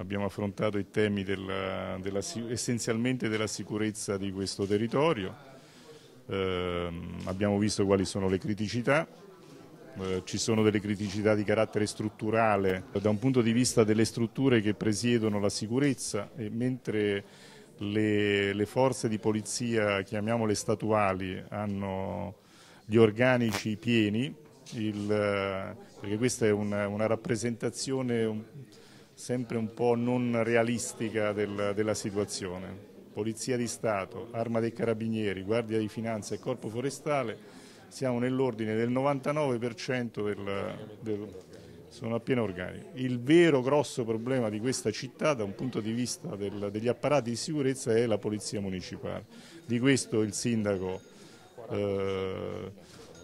abbiamo affrontato i temi della, della, essenzialmente della sicurezza di questo territorio, eh, abbiamo visto quali sono le criticità, eh, ci sono delle criticità di carattere strutturale da un punto di vista delle strutture che presiedono la sicurezza e mentre le, le forze di polizia, chiamiamole statuali, hanno gli organici pieni, il, perché questa è una, una rappresentazione sempre un po' non realistica del, della situazione. Polizia di Stato, Arma dei Carabinieri, Guardia di Finanza e Corpo Forestale siamo nell'ordine del 99% del, del, sono a pieno organico. Il vero grosso problema di questa città da un punto di vista del, degli apparati di sicurezza è la polizia municipale. Di questo il sindaco eh,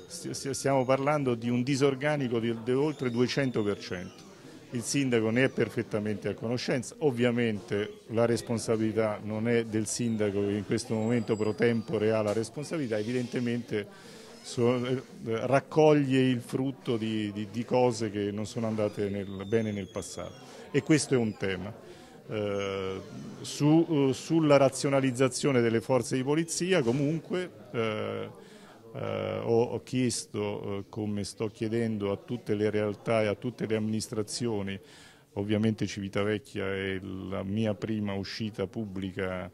stiamo parlando di un disorganico di, di oltre 200% il sindaco ne è perfettamente a conoscenza, ovviamente la responsabilità non è del sindaco che in questo momento pro tempore ha la responsabilità, evidentemente so, eh, raccoglie il frutto di, di, di, cose che non sono andate nel, bene nel passato e questo è un tema. Eh, su, eh, sulla razionalizzazione delle forze di polizia comunque eh, eh, ho, ho, chiesto, eh, come sto chiedendo a tutte le realtà e a tutte le amministrazioni, ovviamente Civitavecchia è la mia prima uscita pubblica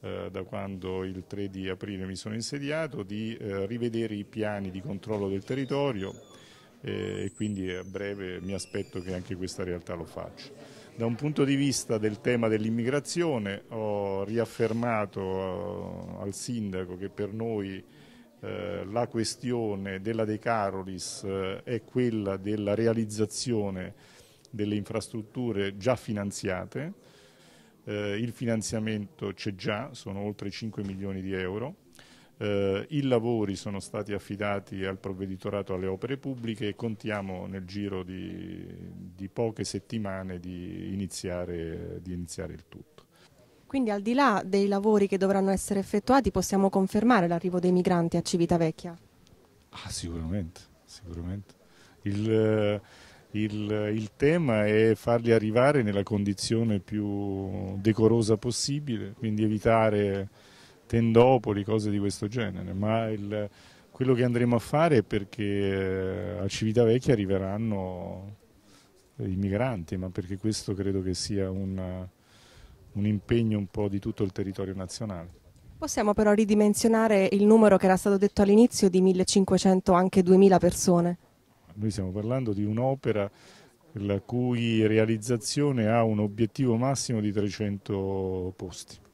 eh, da quando il 3 di aprile mi sono insediato, di eh, rivedere i piani di controllo del territorio eh, e quindi a breve mi aspetto che anche questa realtà lo faccia. Da un punto di vista del tema dell'immigrazione ho riaffermato al Sindaco che per noi eh, la questione della De Carolis eh, è quella della realizzazione delle infrastrutture già finanziate, eh, il finanziamento c'è già, sono oltre 5 milioni di euro, i lavori sono stati affidati al provveditorato alle opere pubbliche e contiamo nel giro di, di poche settimane di iniziare, di iniziare il tutto. Quindi al di là dei lavori che dovranno essere effettuati possiamo confermare l'arrivo dei migranti a Civitavecchia? Ah, sicuramente, sicuramente. Il, il, il, tema è farli arrivare nella condizione più decorosa possibile, quindi evitare tendopoli, cose di questo genere, ma il, quello che andremo a fare è perché eh, a Civitavecchia arriveranno i migranti, ma perché questo credo che sia un un impegno un po' di tutto il territorio nazionale. Possiamo però ridimensionare il numero che era stato detto all'inizio di 1500 anche 2000 persone? Noi stiamo parlando di un'opera la cui realizzazione ha un obiettivo massimo di 300 posti.